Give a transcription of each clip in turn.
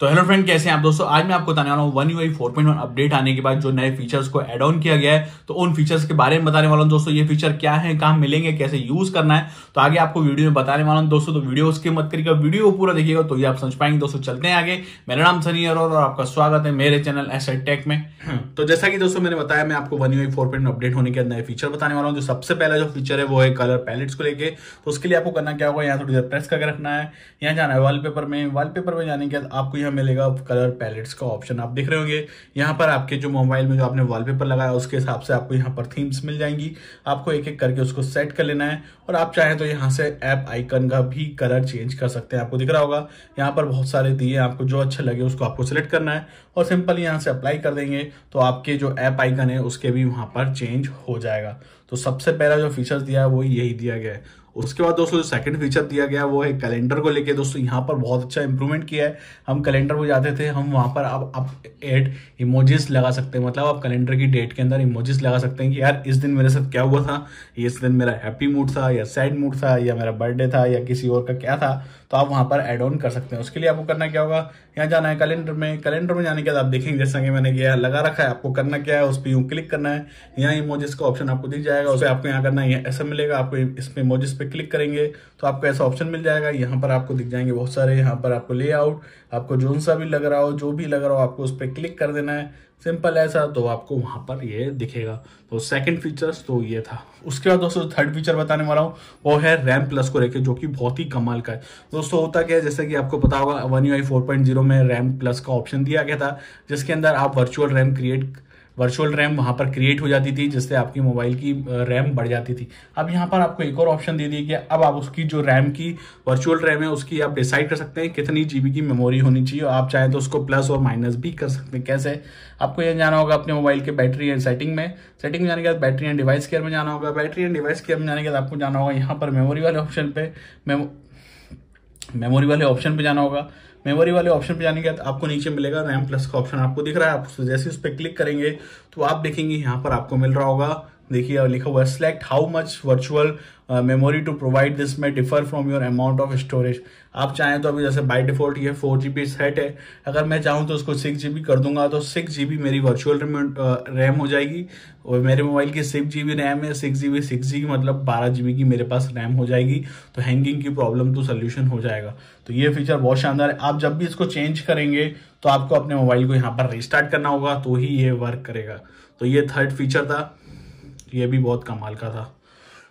तो hello friend कैसे हैं आप दोस्तों आज मैं आपको बताने वाला हूँ one U I four point one update आने के बाद जो नए फीचर्स को एड ऑन किया गया है तो उन फीचर्स के बारे में बताने वाला हूँ दोस्तों ये फीचर क्या है कहाँ मिलेंगे कैसे यूज करना है तो आगे आपको वीडियो में बताने वाला हूँ दोस्तों तो वीडियो उसके मत करिएगा वीडियो पूरा देखिएगा तो ये आप समझ पाएंगे दोस्तों चलते हैं आगे मेरा नाम सनी अरोर और आपका स्वागत है मेरे चैनल एस टेक में तो जैसा कि दोस्तों मैंने बताया मैं आपको one U I four point update होने के नए फीचर बताने वाला हूँ जो सबसे पहला जो फीचर है वो है कलर पैलेट्स को लेकर तो उसके लिए आपको करना क्या होगा यहाँ थोड़ी देर प्रेस करके रखना है यहाँ जाना है वॉलपेपर में वाल में जाने के बाद आपको यहाँ मिलेगा कलर पैलेट्स का ऑप्शन आप देख रहे होंगे यहाँ पर आपके जो मोबाइल में जो आपने वॉलपेपर लगाया उसके हिसाब से आपको यहाँ पर थीम्स मिल जाएंगी आपको एक एक करके उसको सेट कर लेना है और आप चाहें तो यहाँ से ऐप आइकन का भी कलर चेंज कर सकते हैं आपको दिख रहा होगा यहाँ पर बहुत सारे दिए आपको जो अच्छे लगे उसको आपको सिलेक्ट करना है और सिंपल यहाँ से अप्लाई कर देंगे तो आपके जो ऐप आइकन है उसके भी वहाँ पर चेंज हो जाएगा तो सबसे पहला जो फीचर्स दिया है वो यही दिया गया है उसके बाद दोस्तों जो सेकंड फीचर दिया गया वो है कैलेंडर को लेके दोस्तों यहाँ पर बहुत अच्छा इंप्रूवमेंट किया है हम कैलेंडर में जाते थे हम वहाँ पर आप आप एड इमोजेस लगा सकते हैं मतलब आप कैलेंडर की डेट के अंदर इमोजेस लगा सकते हैं कि यार इस दिन मेरे साथ क्या हुआ था इस दिन मेरा हैप्पी मूड था या सैड मूड था या मेरा बर्थडे था या किसी और का क्या था तो आप वहाँ पर एड ऑन कर सकते हैं उसके लिए आपको करना क्या होगा यहाँ जाना है कैलेंडर में कैलेंडर में जाने के बाद आप देखेंगे जैसा कि मैंने किया लगा रखा है आपको करना क्या है उस पर यूँ क्लिक करना है यहाँ इमोजिस का ऑप्शन आपको दिख जाएगा उसे आपको यहाँ करना है ऐसा मिलेगा आपको इसमें इमोजिस पे क्लिक करेंगे तो आपको ऐसा ऑप्शन मिल जाएगा यहाँ पर आपको दिख जाएंगे बहुत सारे यहाँ पर आपको लेआउट आपको जो सा भी लग रहा हो जो भी लग रहा हो आपको उस पर क्लिक कर देना है सिंपल ऐसा तो आपको वहां पर ये दिखेगा तो सेकंड फीचर्स तो ये था उसके बाद दोस्तों थर्ड फीचर बताने वाला हूँ वो है रैम प्लस को लेकर जो कि बहुत ही कमाल का है दोस्तों होता क्या है जैसे कि आपको पता होगा one U I four point zero में रैम प्लस का ऑप्शन दिया गया था जिसके अंदर आप virtual RAM create virtual RAM वहाँ पर क्रिएट हो जाती थी जिससे आपकी मोबाइल की रैम बढ़ जाती थी अब यहाँ पर आपको एक और ऑप्शन दे दिया कि अब आप उसकी जो रैम की वर्चुअल रैम है उसकी आप डिसाइड कर सकते हैं कितनी जीबी की मेमोरी होनी चाहिए आप चाहें तो उसको प्लस और माइनस भी कर सकते हैं कैसे आपको यह जाना होगा अपने मोबाइल के बैटरी एंड सेटिंग में सेटिंग में जाने के बाद बैटरी एंड डिवाइस केयर में जाना होगा बैटरी एंड डिवाइस केयर में जाने के बाद आपको जाना होगा यहाँ पर मेमोरी वाले ऑप्शन पे मेमोरी वाले ऑप्शन पे जाना होगा मेमोरी वाले ऑप्शन पे जाने के बाद आपको नीचे मिलेगा रैम प्लस का ऑप्शन आपको दिख रहा है आप जैसे उस पर क्लिक करेंगे तो आप देखेंगे यहाँ पर आपको मिल रहा होगा देखिए लिखा हुआ है select how much virtual memory to provide this में differ from your amount of storage आप चाहें तो अभी जैसे बाय डिफॉल्ट ये फोर जी बी सेट है अगर मैं चाहूँ तो उसको सिक्स जी बी कर दूंगा तो सिक्स जी बी मेरी वर्चुअल रैम uh, हो जाएगी और मेरे मोबाइल की सिक्स जी बी रैम है six G B six G मतलब बारह जी बी की मेरे पास रैम हो जाएगी तो हैंगिंग की प्रॉब्लम तो सोल्यूशन हो जाएगा तो ये फीचर बहुत शानदार है आप जब भी इसको चेंज करेंगे तो आपको अपने मोबाइल को यहाँ पर रिस्टार्ट करना होगा तो ही ये वर्क करेगा तो ये थर्ड फीचर था ये भी बहुत कमाल का था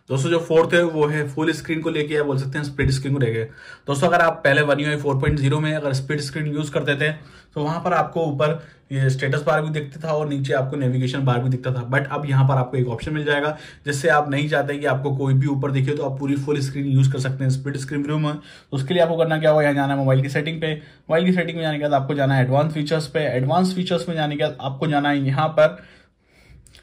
दोस्तों जो फोर्थ है वो है फुल स्क्रीन को लेके बोल सकते हैं स्प्लिट स्क्रीन को लेके दोस्तों अगर आप पहले one U four point zero में अगर स्प्लिट स्क्रीन यूज करते थे तो वहां पर आपको ऊपर ये स्टेटस बार भी दिखता था और नीचे आपको नेविगेशन बार भी दिखता था बट अब यहाँ पर आपको एक ऑप्शन मिल जाएगा जिससे आप नहीं चाहते कि आपको कोई भी ऊपर दिखे तो आप पूरी फुल स्क्रीन यूज कर सकते हैं स्प्लिट स्क्रीन व्यू में तो उसके लिए आपको करना क्या होगा यहाँ जाना है मोबाइल की सेटिंग पे मोबाइल की सेटिंग में जाने के बाद आपको जाना है एडवांस फीचर्स पे एडवांस फीचर्स में जाने के बाद आपको जाना है यहाँ पर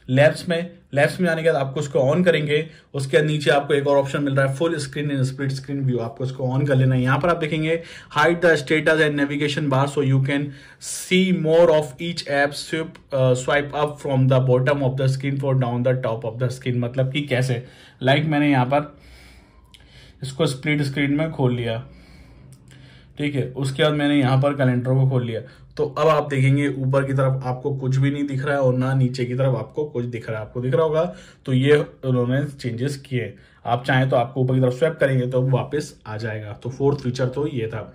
लैब्स में लेफ्ट में आने के बाद आपको उसको ऑन करेंगे उसके नीचे आपको एक और ऑप्शन मिल रहा है full screen and split screen view आपको उसको ऑन कर लेना है यहाँ पर आप देखेंगे hide the status and navigation bar so you can see more of each app swipe swipe up from the bottom of the screen for down the top of the screen मतलब कि कैसे लाइक like मैंने यहाँ पर इसको split screen में खोल लिया ठीक है उसके बाद मैंने यहाँ पर कैलेंडर को खोल लिया तो अब आप देखेंगे ऊपर की तरफ आपको कुछ भी नहीं दिख रहा है और ना नीचे की तरफ आपको कुछ दिख रहा है आपको दिख रहा होगा तो ये उन्होंने चेंजेस किए आप चाहें तो आपको ऊपर की तरफ स्वैप करेंगे तो वापस आ जाएगा तो फोर्थ फीचर तो ये था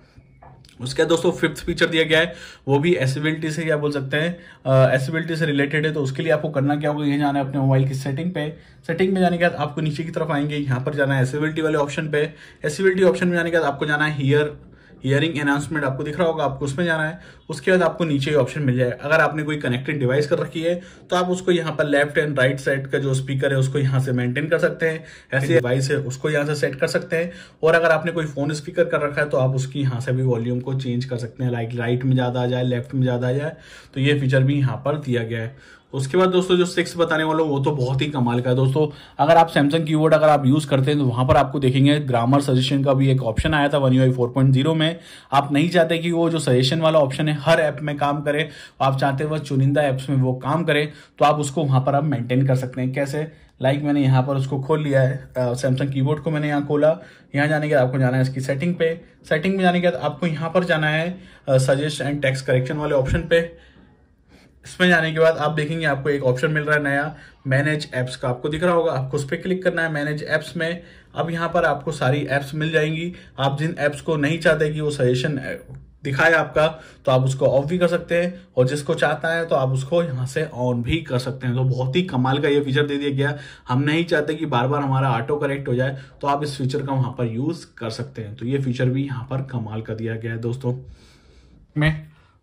उसके बाद दोस्तों फिफ्थ फीचर दिया गया है वो भी एसिबिलिटी से क्या बोल सकते हैं एसिबिलिटी से रिलेटेड है तो उसके लिए आपको करना क्या होगा ये जाना है अपने मोबाइल की सेटिंग पे सेटिंग में जाने के बाद आपको नीचे की तरफ आएंगे यहाँ पर जाना है एसिबिलिटी वाले ऑप्शन पे एसिबिलिटी ऑप्शन में जाने के बाद आपको जाना है हियर हियरिंग अनाउंसमेंट आपको दिख रहा होगा आपको उसमें जाना है उसके बाद आपको नीचे ऑप्शन मिल जाए अगर आपने कोई कनेक्टेड डिवाइस कर रखी है तो आप उसको यहाँ पर लेफ्ट एंड राइट साइड का जो स्पीकर है उसको यहाँ से मेंटेन कर सकते हैं ऐसी डिवाइस है उसको यहाँ से सेट कर सकते हैं और अगर आपने कोई फोन स्पीकर कर रखा है तो आप उसकी यहाँ से भी वॉल्यूम को चेंज कर सकते हैं लाइक राइट में ज़्यादा आ जाए लेफ्ट में ज़्यादा आ जाए तो ये फीचर भी यहाँ पर दिया गया है उसके बाद दोस्तों जो सिक्स बताने वाला हूँ वो तो बहुत ही कमाल का है दोस्तों अगर आप सैमसंग कीबोर्ड अगर आप यूज़ करते हैं तो वहाँ पर आपको देखेंगे ग्रामर सजेशन का भी एक ऑप्शन आया था one U I four point zero में आप नहीं चाहते कि वो जो सजेशन वाला ऑप्शन है हर ऐप में काम करे तो आप चाहते हैं वह चुनिंदा ऐप्स में वो काम करे तो आप उसको वहां पर आप मेंटेन कर सकते हैं कैसे लाइक like मैंने यहाँ पर उसको खोल लिया है सैमसंग कीबोर्ड को मैंने यहाँ खोला यहाँ जाने के बाद आपको जाना है इसकी सेटिंग पे सेटिंग में जाने के बाद आपको यहाँ पर जाना है सजेस्ट एंड टेक्स करेक्शन वाले ऑप्शन पे इसमें जाने के बाद आप देखेंगे आपको एक ऑप्शन मिल रहा है नया मैनेज एप्स का आपको दिख रहा होगा आपको उस पर क्लिक करना है मैनेज ऐप्स में अब यहाँ पर आपको सारी एप्स मिल जाएंगी आप जिन ऐप्स को नहीं चाहते कि वो सजेशन दिखाए आपका तो आप उसको ऑफ भी कर सकते हैं और जिसको चाहता है तो आप उसको यहाँ से ऑन भी कर सकते हैं तो बहुत ही कमाल का ये फीचर दे दिया गया हम नहीं चाहते कि बार बार हमारा ऑटो करेक्ट हो जाए तो आप इस फीचर का वहाँ पर यूज़ कर सकते हैं तो ये फीचर भी यहाँ पर कमाल का दिया गया है दोस्तों में